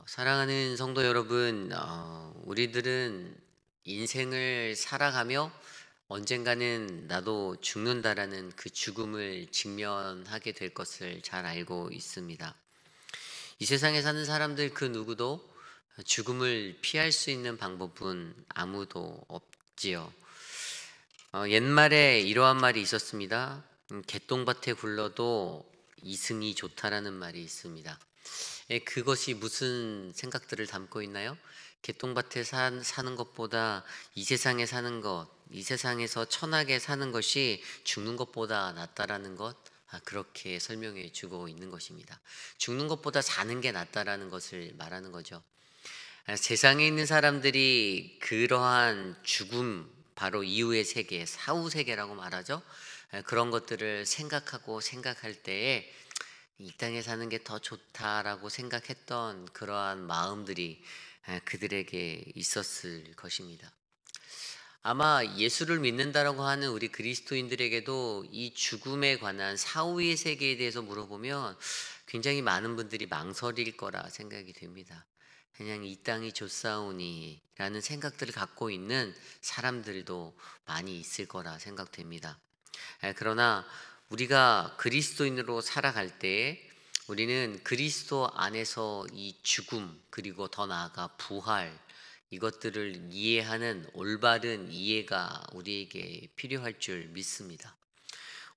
어, 사랑하는 성도 여러분, 어, 우리들은 인생을 살아가며 언젠가는 나도 죽는다라는 그 죽음을 직면하게 될 것을 잘 알고 있습니다. 이 세상에 사는 사람들 그 누구도 죽음을 피할 수 있는 방법은 아무도 없지요. 어, 옛말에 이러한 말이 있었습니다. 음, 개똥밭에 굴러도 이승이 좋다라는 말이 있습니다. 예, 그것이 무슨 생각들을 담고 있나요? 개똥밭에 산, 사는 것보다 이 세상에 사는 것, 이 세상에서 천하게 사는 것이 죽는 것보다 낫다라는 것, 아, 그렇게 설명해 주고 있는 것입니다. 죽는 것보다 사는 게 낫다라는 것을 말하는 거죠. 아, 세상에 있는 사람들이 그러한 죽음, 바로 이후의 세계, 사후 세계라고 말하죠. 아, 그런 것들을 생각하고 생각할 때에 이 땅에 사는 게 더 좋다라고 생각했던 그러한 마음들이 그들에게 있었을 것입니다. 아마 예수를 믿는다라고 하는 우리 그리스도인들에게도 이 죽음에 관한 사후의 세계에 대해서 물어보면 굉장히 많은 분들이 망설일 거라 생각이 됩니다. 그냥 이 땅이 좋사오니라는 생각들을 갖고 있는 사람들도 많이 있을 거라 생각됩니다. 그러나 우리가 그리스도인으로 살아갈 때 우리는 그리스도 안에서 이 죽음 그리고 더 나아가 부활 이것들을 이해하는 올바른 이해가 우리에게 필요할 줄 믿습니다.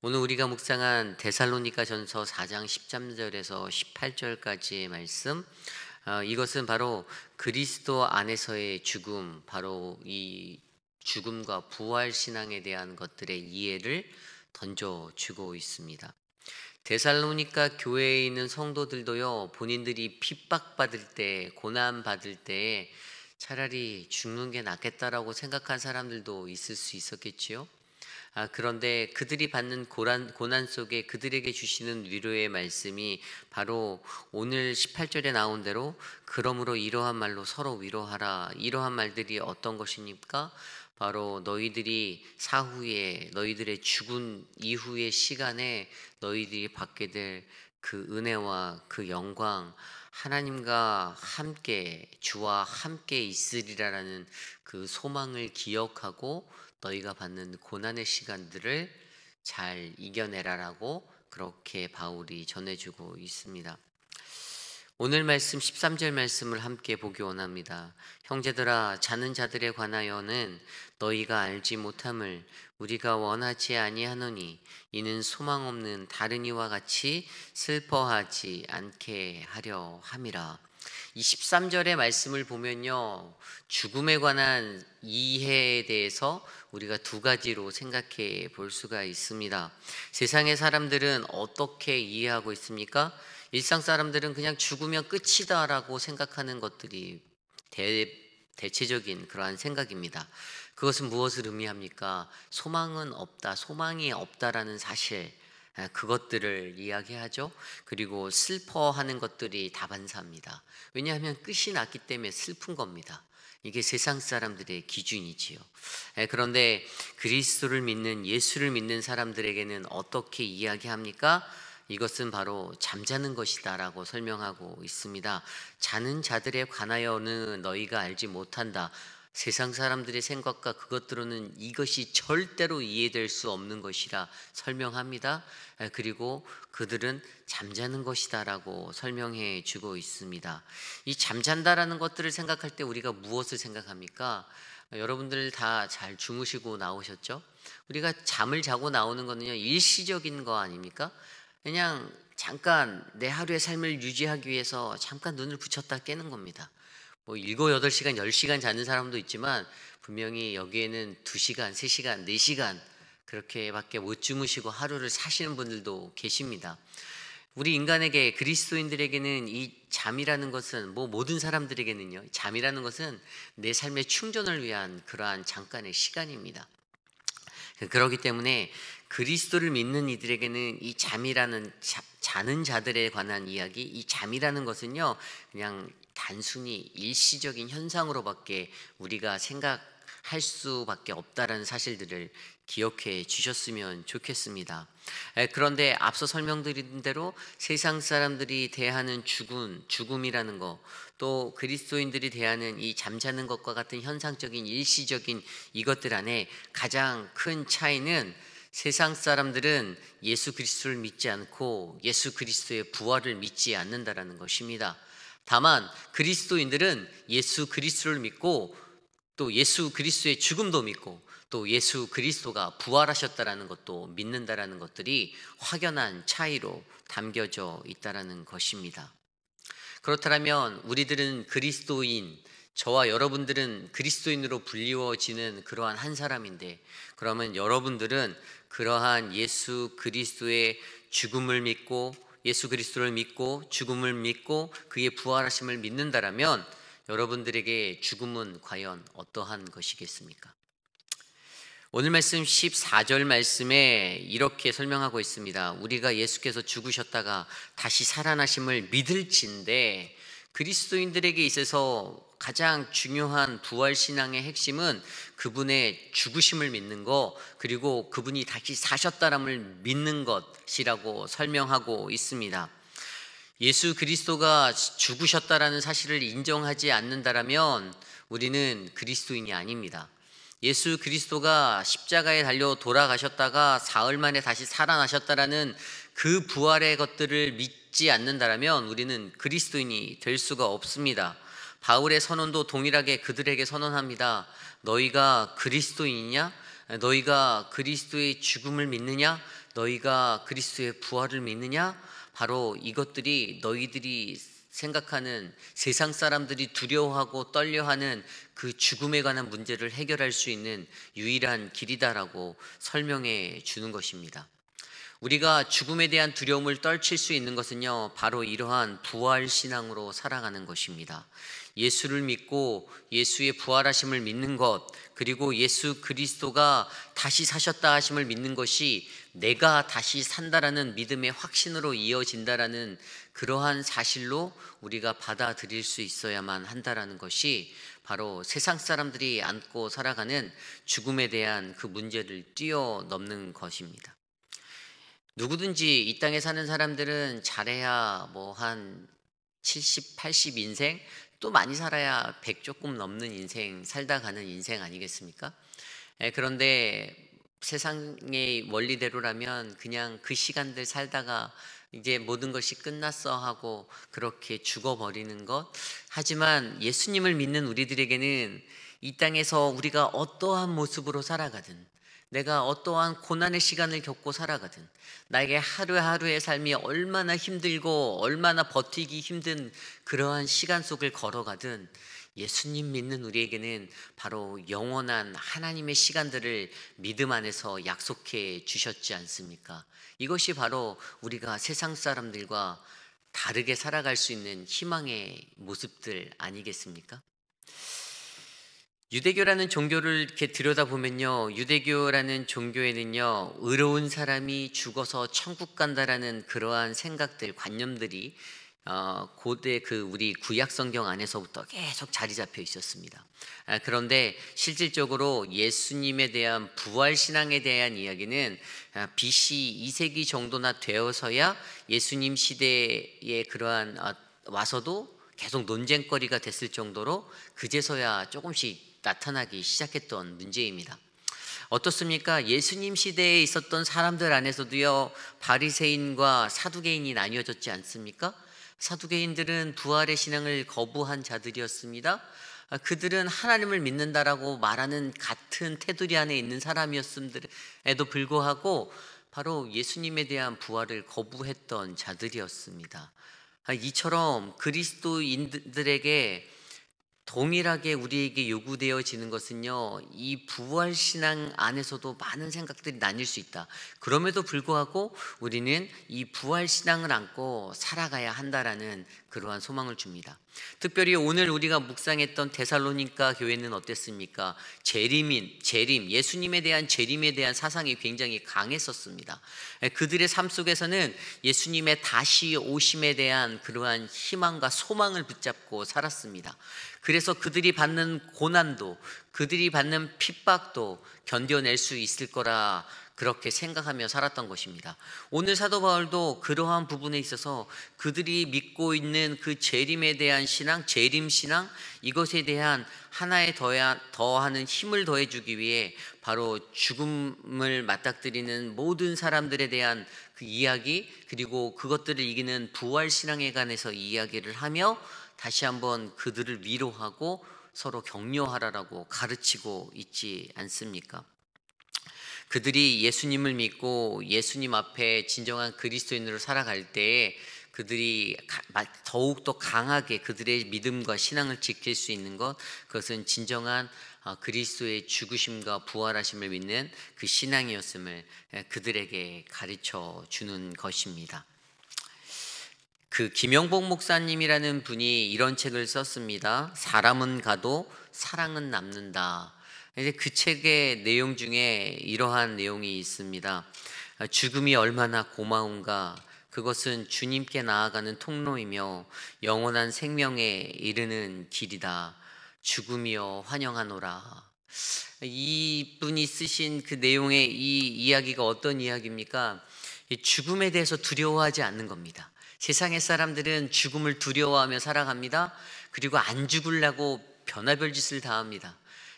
오늘 우리가 묵상한 데살로니가 전서 4장 13절에서 18절까지의 말씀 어, 이것은 바로 그리스도 안에서의 죽음 바로 이 죽음과 부활 신앙에 대한 것들의 이해를 던져주고 있습니다. 데살로니카 교회에 있는 성도들도요, 본인들이 핍박받을 때, 고난받을 때 차라리 죽는 게 낫겠다라고 생각한 사람들도 있을 수 있었겠지요. 아, 그런데 그들이 받는 고난, 고난 속에 그들에게 주시는 위로의 말씀이 바로 오늘 18절에 나온 대로 그러므로 이러한 말로 서로 위로하라. 이러한 말들이 어떤 것입니까? 바로 너희들이 사후에 너희들의 죽은 이후의 시간에 너희들이 받게 될 그 은혜와 그 영광 하나님과 함께 주와 함께 있으리라라는 그 소망을 기억하고 너희가 받는 고난의 시간들을 잘 이겨내라라고 그렇게 바울이 전해주고 있습니다. 오늘 말씀 13절 말씀을 함께 보기 원합니다. 형제들아 자는 자들에 관하여는 너희가 알지 못함을 우리가 원하지 아니하노니 이는 소망 없는 다른 이와 같이 슬퍼하지 않게 하려 함이라. 이 13절의 말씀을 보면요. 죽음에 관한 이해에 대해서 우리가 두 가지로 생각해 볼 수가 있습니다. 세상의 사람들은 어떻게 이해하고 있습니까? 일상 사람들은 그냥 죽으면 끝이다라고 생각하는 것들이 대, 대체적인 그러한 생각입니다. 그것은 무엇을 의미합니까? 소망은 없다, 소망이 없다라는 사실, 그것들을 이야기하죠. 그리고 슬퍼하는 것들이 다반사입니다. 왜냐하면 끝이 났기 때문에 슬픈 겁니다. 이게 세상 사람들의 기준이지요. 그런데 그리스도를 믿는 예수를 믿는 사람들에게는 어떻게 이야기합니까? 이것은 바로 잠자는 것이다라고 설명하고 있습니다. 자는 자들에 관하여는 너희가 알지 못한다. 세상 사람들의 생각과 그것들로는 이것이 절대로 이해될 수 없는 것이라 설명합니다. 그리고 그들은 잠자는 것이다라고 설명해 주고 있습니다. 이 잠잔다라는 것들을 생각할 때 우리가 무엇을 생각합니까? 여러분들 다 잘 주무시고 나오셨죠? 우리가 잠을 자고 나오는 거는요 일시적인 거 아닙니까? 그냥 잠깐 내 하루의 삶을 유지하기 위해서 잠깐 눈을 붙였다 깨는 겁니다. 뭐 7, 8시간, 10시간 자는 사람도 있지만 분명히 여기에는 2시간, 3시간, 4시간 그렇게밖에 못 주무시고 하루를 사시는 분들도 계십니다. 우리 인간에게 그리스도인들에게는 이 잠이라는 것은 뭐 모든 사람들에게는요. 잠이라는 것은 내 삶의 충전을 위한 그러한 잠깐의 시간입니다. 그렇기 때문에 그리스도를 믿는 이들에게는 이 잠이라는 자, 자는 자들에 관한 이야기, 이 잠이라는 것은요 그냥 단순히 일시적인 현상으로밖에 우리가 생각 할 수밖에 없다라는 사실들을 기억해 주셨으면 좋겠습니다. 그런데 앞서 설명드린 대로 세상 사람들이 대하는 죽음, 죽음이라는 것, 또 그리스도인들이 대하는 이 잠자는 것과 같은 현상적인 일시적인 이것들 안에 가장 큰 차이는 세상 사람들은 예수 그리스도를 믿지 않고 예수 그리스도의 부활을 믿지 않는다라는 것입니다. 다만 그리스도인들은 예수 그리스도를 믿고 또 예수 그리스도의 죽음도 믿고 또 예수 그리스도가 부활하셨다라는 것도 믿는다라는 것들이 확연한 차이로 담겨져 있다라는 것입니다. 그렇다면 우리들은 그리스도인 저와 여러분들은 그리스도인으로 불리워지는 그러한 한 사람인데 그러면 여러분들은 그러한 예수 그리스도의 죽음을 믿고 예수 그리스도를 믿고 죽음을 믿고 그의 부활하심을 믿는다라면 여러분들에게 죽음은 과연 어떠한 것이겠습니까? 오늘 말씀 14절 말씀에 이렇게 설명하고 있습니다. 우리가 예수께서 죽으셨다가 다시 살아나심을 믿을진데 그리스도인들에게 있어서 가장 중요한 부활신앙의 핵심은 그분의 죽으심을 믿는 것, 그리고 그분이 다시 사셨다람을 믿는 것이라고 설명하고 있습니다. 예수 그리스도가 죽으셨다라는 사실을 인정하지 않는다라면 우리는 그리스도인이 아닙니다. 예수 그리스도가 십자가에 달려 돌아가셨다가 사흘 만에 다시 살아나셨다라는 그 부활의 것들을 믿지 않는다라면 우리는 그리스도인이 될 수가 없습니다. 바울의 선언도 동일하게 그들에게 선언합니다. 너희가 그리스도인이냐? 너희가 그리스도의 죽음을 믿느냐? 너희가 그리스도의 부활을 믿느냐? 바로 이것들이 너희들이 생각하는 세상 사람들이 두려워하고 떨려하는 그 죽음에 관한 문제를 해결할 수 있는 유일한 길이다라고 설명해 주는 것입니다. 우리가 죽음에 대한 두려움을 떨칠 수 있는 것은요, 바로 이러한 부활 신앙으로 살아가는 것입니다. 예수를 믿고 예수의 부활하심을 믿는 것, 그리고 예수 그리스도가 다시 사셨다 하심을 믿는 것이 내가 다시 산다라는 믿음의 확신으로 이어진다라는 그러한 사실로 우리가 받아들일 수 있어야만 한다라는 것이 바로 세상 사람들이 안고 살아가는 죽음에 대한 그 문제를 뛰어넘는 것입니다. 누구든지 이 땅에 사는 사람들은 잘해야 뭐 한 70, 80 인생 또 많이 살아야 100 조금 넘는 인생 살다 가는 인생 아니겠습니까? 예, 그런데 세상의 원리대로라면 그냥 그 시간들 살다가 이제 모든 것이 끝났어 하고 그렇게 죽어버리는 것. 하지만 예수님을 믿는 우리들에게는 이 땅에서 우리가 어떠한 모습으로 살아가든 내가 어떠한 고난의 시간을 겪고 살아가든 나에게 하루하루의 삶이 얼마나 힘들고 얼마나 버티기 힘든 그러한 시간 속을 걸어가든 예수님 믿는 우리에게는 바로 영원한 하나님의 시간들을 믿음 안에서 약속해 주셨지 않습니까? 이것이 바로 우리가 세상 사람들과 다르게 살아갈 수 있는 희망의 모습들 아니겠습니까? 유대교라는 종교를 이렇게 들여다보면요. 유대교라는 종교에는요. 의로운 사람이 죽어서 천국 간다라는 그러한 생각들, 관념들이 어, 고대 그 우리 구약 성경 안에서부터 계속 자리 잡혀 있었습니다. 아, 그런데 실질적으로 예수님에 대한 부활 신앙에 대한 이야기는 아, BC 2세기 정도나 되어서야 예수님 시대에 그러한 아, 와서도 계속 논쟁거리가 됐을 정도로 그제서야 조금씩 나타나기 시작했던 문제입니다. 어떻습니까? 예수님 시대에 있었던 사람들 안에서도요 바리새인과 사두개인이 나뉘어졌지 않습니까? 사두개인들은 부활의 신앙을 거부한 자들이었습니다. 아, 그들은 하나님을 믿는다라고 말하는 같은 테두리 안에 있는 사람이었음에도 불구하고 바로 예수님에 대한 부활을 거부했던 자들이었습니다. 아, 이처럼 그리스도인들에게 동일하게 우리에게 요구되어지는 것은요, 이 부활신앙 안에서도 많은 생각들이 나뉠 수 있다. 그럼에도 불구하고 우리는 이 부활신앙을 안고 살아가야 한다라는 그러한 소망을 줍니다. 특별히 오늘 우리가 묵상했던 데살로니카 교회는 어땠습니까? 재림인, 재림, 예수님에 대한 재림에 대한 사상이 굉장히 강했었습니다. 그들의 삶 속에서는 예수님의 다시 오심에 대한 그러한 희망과 소망을 붙잡고 살았습니다. 그래서 그들이 받는 고난도 그들이 받는 핍박도 견뎌낼 수 있을 거라 그렇게 생각하며 살았던 것입니다. 오늘 사도 바울도 그러한 부분에 있어서 그들이 믿고 있는 그 재림에 대한 신앙, 재림 신앙 이것에 대한 하나에 더하는 힘을 더해주기 위해 바로 죽음을 맞닥뜨리는 모든 사람들에 대한 그 이야기 그리고 그것들을 이기는 부활 신앙에 관해서 이야기를 하며 다시 한번 그들을 위로하고 서로 격려하라라고 가르치고 있지 않습니까? 그들이 예수님을 믿고 예수님 앞에 진정한 그리스도인으로 살아갈 때에 그들이 더욱더 강하게 그들의 믿음과 신앙을 지킬 수 있는 것 그것은 진정한 아, 그리스도의 죽으심과 부활하심을 믿는 그 신앙이었음을 그들에게 가르쳐 주는 것입니다. 그 김영복 목사님이라는 분이 이런 책을 썼습니다. 사람은 가도 사랑은 남는다. 이제 그 책의 내용 중에 이러한 내용이 있습니다. 죽음이 얼마나 고마운가. 그것은 주님께 나아가는 통로이며 영원한 생명에 이르는 길이다. 죽음이여 환영하노라. 이분이 쓰신 그 내용의 이 이야기가 어떤 이야기입니까? 죽음에 대해서 두려워하지 않는 겁니다. 세상의 사람들은 죽음을 두려워하며 살아갑니다. 그리고 안 죽으려고 변화별 짓을 다 합니다.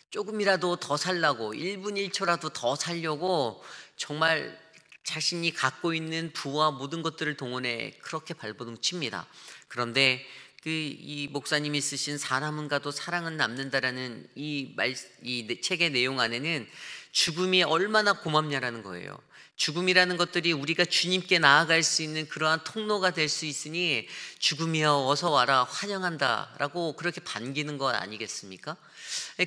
조금이라도 더 살라고 1분 1초라도 더 살려고 정말 자신이 갖고 있는 부와 모든 것들을 동원해 그렇게 발버둥 칩니다. 그런데 그 이 목사님이 쓰신 사람은 가도 사랑은 남는다라는 이말이 책의 내용 안에는 죽음이 얼마나 고맙냐라는 거예요. 죽음이라는 것들이 우리가 주님께 나아갈 수 있는 그러한 통로가 될 수 있으니 죽음이여 어서 와라 환영한다 라고 그렇게 반기는 것 아니겠습니까?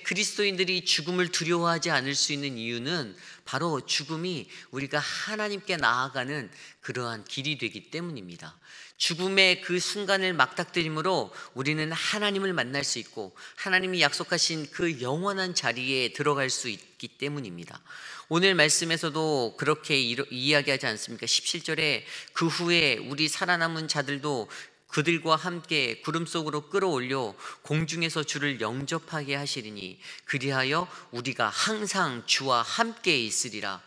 그리스도인들이 죽음을 두려워하지 않을 수 있는 이유는 바로 죽음이 우리가 하나님께 나아가는 그러한 길이 되기 때문입니다. 죽음의 그 순간을 막닥들이므로 우리는 하나님을 만날 수 있고 하나님이 약속하신 그 영원한 자리에 들어갈 수 있기 때문입니다. 오늘 말씀에서도 그렇게 이야기하지 않습니까? 17절에 그 후에 우리 살아남은 자들도 그들과 함께 구름 속으로 끌어올려 공중에서 주를 영접하게 하시리니 그리하여 우리가 항상 주와 함께 있으리라.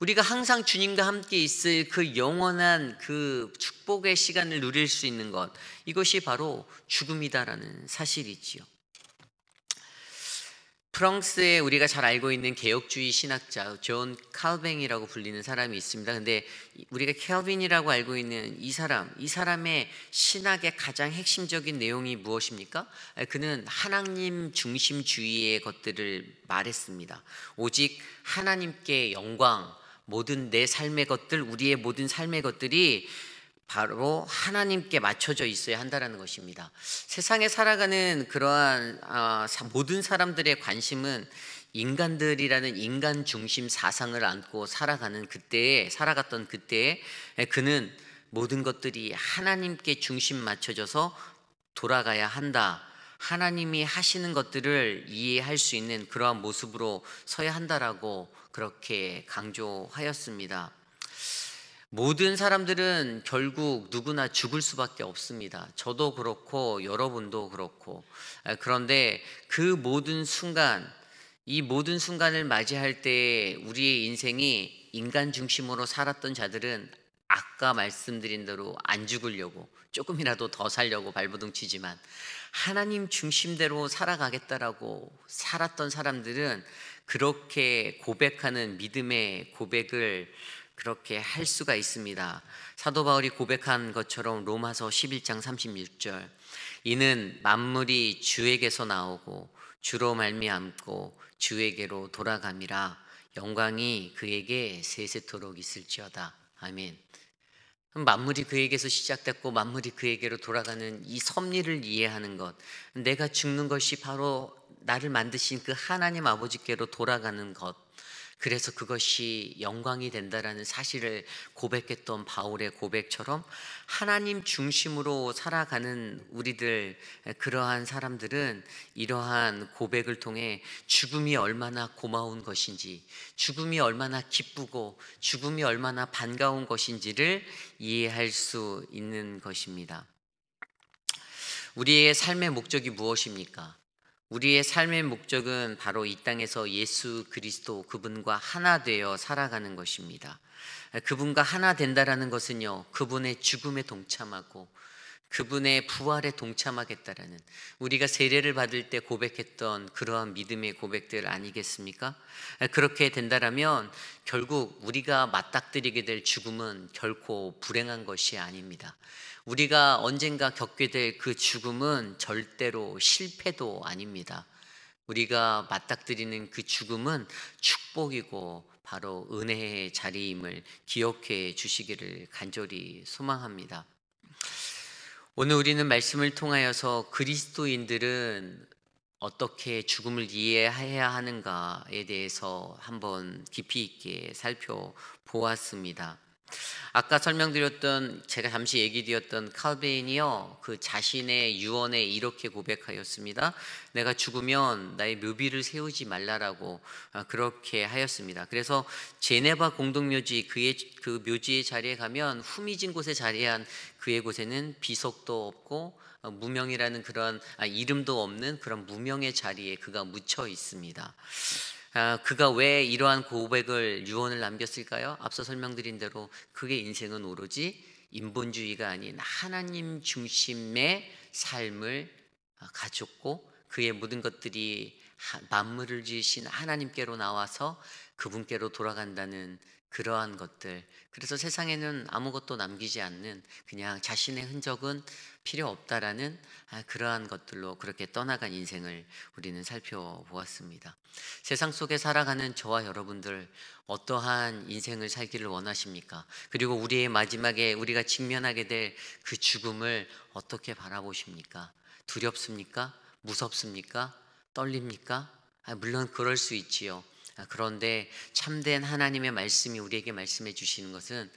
우리가 항상 주님과 함께 있을 그 영원한 그 축복의 시간을 누릴 수 있는 것 이것이 바로 죽음이다라는 사실이지요. 프랑스에 우리가 잘 알고 있는 개혁주의 신학자 존 칼뱅이라고 불리는 사람이 있습니다. 근데 우리가 캘빈이라고 알고 있는 이 사람, 이 사람의 신학의 가장 핵심적인 내용이 무엇입니까? 아, 그는 하나님 중심주의의 것들을 말했습니다. 오직 하나님께 영광, 모든 내 삶의 것들, 우리의 모든 삶의 것들이 바로 하나님께 맞춰져 있어야 한다는 것입니다. 세상에 살아가는 그러한 어, 모든 사람들의 관심은 인간들이라는 인간 중심 사상을 안고 살아가는 그때에 살아갔던 그때에 그는 모든 것들이 하나님께 중심 맞춰져서 돌아가야 한다. 하나님이 하시는 것들을 이해할 수 있는 그러한 모습으로 서야 한다라고 그렇게 강조하였습니다. 모든 사람들은 결국 누구나 죽을 수밖에 없습니다. 저도 그렇고 여러분도 그렇고. 아, 그런데 그 모든 순간, 이 모든 순간을 맞이할 때 우리의 인생이 인간 중심으로 살았던 자들은 아까 말씀드린 대로 안 죽으려고 조금이라도 더 살려고 발버둥 치지만 하나님 중심대로 살아가겠다라고 살았던 사람들은 그렇게 고백하는 믿음의 고백을 그렇게 할 수가 있습니다. 사도 바울이 고백한 것처럼 로마서 11장 36절 이는 만물이 주에게서 나오고 주로 말미암고 주에게로 돌아감이라 영광이 그에게 세세토록 있을지어다. 아멘. 만물이 그에게서 시작됐고 만물이 그에게로 돌아가는 이 섭리를 이해하는 것, 내가 죽는 것이 바로 나를 만드신 그 하나님 아버지께로 돌아가는 것, 그래서 그것이 영광이 된다라는 사실을 고백했던 바울의 고백처럼 하나님 중심으로 살아가는 우리들 그러한 사람들은 이러한 고백을 통해 죽음이 얼마나 고마운 것인지 죽음이 얼마나 기쁘고 죽음이 얼마나 반가운 것인지를 이해할 수 있는 것입니다. 우리의 삶의 목적이 무엇입니까? 우리의 삶의 목적은 바로 이 땅에서 예수 그리스도 그분과 하나 되어 살아가는 것입니다. 그분과 하나 된다라는 것은요, 그분의 죽음에 동참하고 그분의 부활에 동참하겠다라는 우리가 세례를 받을 때 고백했던 그러한 믿음의 고백들 아니겠습니까? 그렇게 된다라면 결국 우리가 맞닥뜨리게 될 죽음은 결코 불행한 것이 아닙니다. 우리가 언젠가 겪게 될 그 죽음은 절대로 실패도 아닙니다. 우리가 맞닥뜨리는 그 죽음은 축복이고 바로 은혜의 자리임을 기억해 주시기를 간절히 소망합니다. 오늘 우리는 말씀을 통하여서 그리스도인들은 어떻게 죽음을 이해해야 하는가에 대해서 한번 깊이 있게 살펴보았습니다. 아까 설명드렸던 제가 잠시 얘기 드렸던 칼빈이요 그 자신의 유언에 이렇게 고백하였습니다. 내가 죽으면 나의 묘비를 세우지 말라라고 어, 그렇게 하였습니다. 그래서 제네바 공동묘지 그의 그 묘지의 자리에 가면 후미진 곳에 자리한 그의 곳에는 비석도 없고 어, 무명이라는 그런 아, 이름도 없는 그런 무명의 자리에 그가 묻혀 있습니다. 아, 그가 왜 이러한 고백을 유언을 남겼을까요? 앞서 설명드린 대로 그의 인생은 오로지 인본주의가 아닌 하나님 중심의 삶을 아, 가졌고 그의 모든 것들이 만물을 지으신 하나님께로 나와서 그분께로 돌아간다는 그러한 것들. 그래서 세상에는 아무것도 남기지 않는 그냥 자신의 흔적은 필요 없다라는 아, 그러한 것들로 그렇게 떠나간 인생을 우리는 살펴보았습니다. 세상 속에 살아가는 저와 여러분들 어떠한 인생을 살기를 원하십니까? 그리고 우리의 마지막에 우리가 직면하게 될 그 죽음을 어떻게 바라보십니까? 두렵습니까? 무섭습니까? 떨립니까? 아, 물론 그럴 수 있지요. 아, 그런데 참된 하나님의 말씀이 우리에게 말씀해 주시는 것은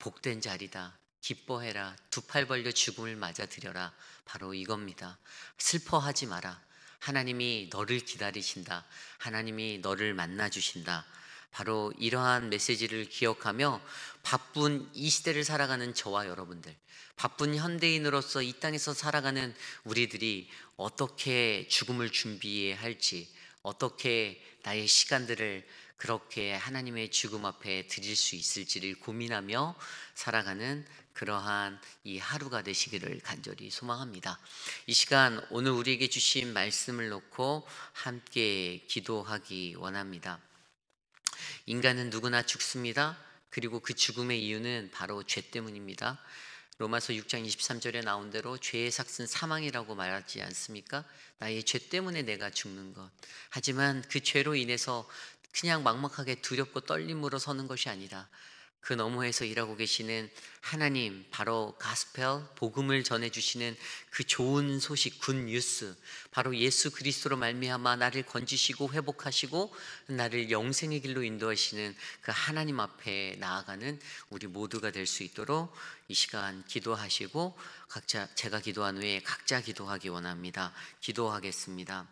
복된 자리다. 기뻐해라. 두 팔 벌려 죽음을 맞아들여라. 바로 이겁니다. 슬퍼하지 마라. 하나님이 너를 기다리신다. 하나님이 너를 만나 주신다. 바로 이러한 메시지를 기억하며 바쁜 이 시대를 살아가는 저와 여러분들, 바쁜 현대인으로서 이 땅에서 살아가는 우리들이 어떻게 죽음을 준비해야 할지, 어떻게 나의 시간들을 그렇게 하나님의 죽음 앞에 드릴 수 있을지를 고민하며 살아가는 그러한 이 하루가 되시기를 간절히 소망합니다. 이 시간 오늘 우리에게 주신 말씀을 놓고 함께 기도하기 원합니다. 인간은 누구나 죽습니다. 그리고 그 죽음의 이유는 바로 죄 때문입니다. 로마서 6장 23절에 나온 대로 죄의 삭은 사망이라고 말하지 않습니까? 나의 죄 때문에 내가 죽는 것. 하지만 그 죄로 인해서 그냥 막막하게 두렵고 떨림으로 서는 것이 아니라 그 너머에서 일하고 계시는 하나님 바로 가스펠 복음을 전해 주시는 그 좋은 소식 굿 뉴스 바로 예수 그리스도로 말미암아 나를 건지시고 회복하시고 나를 영생의 길로 인도하시는 그 하나님 앞에 나아가는 우리 모두가 될 수 있도록 이 시간 기도하시고 각자 제가 기도한 후에 각자 기도하기 원합니다. 기도하겠습니다.